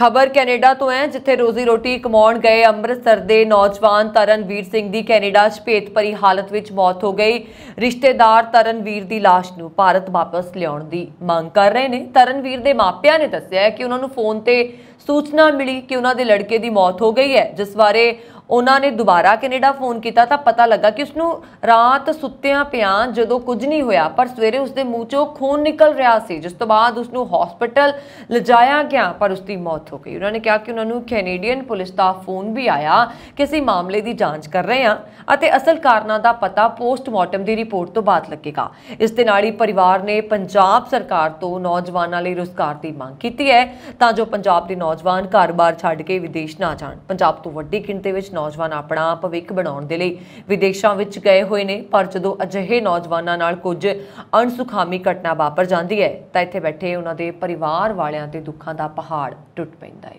ਖਬਰ ਕੈਨੇਡਾ ਤੋਂ ਹੈ ਜਿੱਥੇ ਰੋਜ਼ੀ ਰੋਟੀ ਕਮਾਉਣ ਗਏ ਅੰਮ੍ਰਿਤਸਰ ਦੇ ਨੌਜਵਾਨ ਤਰਨਵੀਰ ਸਿੰਘ ਦੀ ਕੈਨੇਡਾ 'ਚ ਭੇਤ ਭਰੀ ਹਾਲਤ ਵਿੱਚ ਮੌਤ ਹੋ ਗਈ ਰਿਸ਼ਤੇਦਾਰ ਤਰਨਵੀਰ ਦੀ লাশ ਨੂੰ ਭਾਰਤ ਵਾਪਸ ਲਿਆਉਣ ਦੀ ਮੰਗ ਕਰ ਰਹੇ ਨੇ ਤਰਨਵੀਰ ਦੇ ਮਾਪਿਆਂ ਨੇ ਦੱਸਿਆ ਕਿ ਉਹਨਾਂ ਨੂੰ ਫੋਨ ਤੇ ਸੂਚਨਾ ਮਿਲੀ ਕਿ ਉਹਨਾਂ ਦੇ ਲੜਕੇ ਦੀ ਮੌਤ ਹੋ ਗਈ ਹੈ ਜਿਸ ਬਾਰੇ ਉਹਨਾਂ ਨੇ ਦੁਬਾਰਾ ਕੈਨੇਡਾ ਫੋਨ ਕੀਤਾ ਤਾਂ ਪਤਾ ਲੱਗਾ ਕਿ ਉਸ ਨੂੰ ਰਾਤ ਸੁੱਤਿਆਂ ਪਿਆਂ ਜਦੋਂ ਕੁਝ ਨਹੀਂ ਹੋਇਆ ਪਰ ਸਵੇਰੇ ਉਸ ਦੇ ਮੂੰਹ ਚੋਂ ਖੂਨ ਨਿਕਲ ਰਿਹਾ ਸੀ ਜਿਸ ਤੋਂ ਬਾਅਦ ਉਸ ਨੂੰ ਹਸਪੀਟਲ ਲਿਜਾਇਆ ਗਿਆ ਪਰ ਉਸ ਦੀ ਮੌਤ ਹੋ ਗਈ ਉਹਨਾਂ ਨੇ ਕਿਹਾ ਕਿ ਉਹਨਾਂ ਨੂੰ ਕੈਨੇਡੀਅਨ ਪੁਲਿਸ ਦਾ ਫੋਨ ਵੀ ਆਇਆ ਕਿ ਅਸੀਂ ਮਾਮਲੇ ਦੀ ਜਾਂਚ ਕਰ ਰਹੇ ਹਾਂ ਅਤੇ ਅਸਲ ਕਾਰਨਾਂ ਦਾ ਪਤਾ ਪੋਸਟਮਾਰਟਮ ਦੀ ਰਿਪੋਰਟ ਤੋਂ ਬਾਅਦ ਲੱਗੇਗਾ ਇਸ ਦੇ ਨਾਲ ਹੀ ਪਰਿਵਾਰ ਨੇ ਪੰਜਾਬ ਸਰਕਾਰ ਤੋਂ ਨੌਜਵਾਨਾਂ ਲਈ ਰੋਜ਼ਗਾਰ ਦੀ ਮੰਗ ਕੀਤੀ ਹੈ ਤਾਂ ਜੋ ਪੰਜਾਬ ਦੇ ਨੌਜਵਾਨ ਘਰ-ਬਾਰ ਛੱਡ ਕੇ ਵਿਦੇਸ਼ ਨਾ ਜਾਣ ਪੰਜਾਬ ਤੋਂ ਵੱਡੀ ਗਿਣਤੀ ਵਿੱਚ ਨੌਜਵਾਨ ਆਪਣਾ ਭਵਿੱਖ ਬਣਾਉਣ ਦੇ ਲਈ ਵਿਦੇਸ਼ਾਂ ਵਿੱਚ ਗਏ ਹੋਏ ਨੇ ਪਰ ਜਦੋਂ ਅਜਿਹੇ ਨੌਜਵਾਨਾਂ ਨਾਲ ਕੁਝ ਅਣਸੁਖਾਮੀ ਘਟਨਾ ਵਾਪਰ ਜਾਂਦੀ ਹੈ ਤਾਂ ਇੱਥੇ ਬੈਠੇ ਉਹਨਾਂ ਦੇ ਪਰਿਵਾਰ ਵਾਲਿਆਂ ਤੇ ਦੁੱਖਾਂ ਦਾ ਪਹਾੜ ਟੁੱਟ ਪੈਂਦਾ ਹੈ